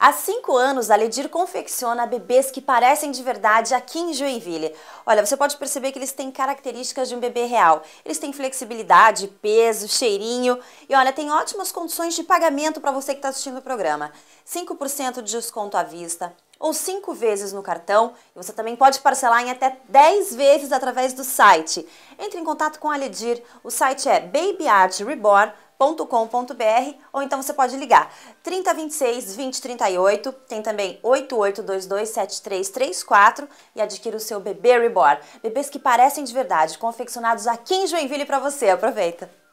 Há cinco anos, a Ledir confecciona bebês que parecem de verdade aqui em Joinville. Olha, você pode perceber que eles têm características de um bebê real. Eles têm flexibilidade, peso, cheirinho e, olha, tem ótimas condições de pagamento para você que está assistindo o programa. 5% de desconto à vista, ou cinco vezes no cartão e você também pode parcelar em até 10 vezes através do site. Entre em contato com a Ledir, o site é babyartreborn.com www.cafeinacultura.com.br ou então você pode ligar 3026 2038, tem também 88227334 e adquira o seu bebê reborn. Bebês que parecem de verdade, confeccionados aqui em Joinville para você. Aproveita.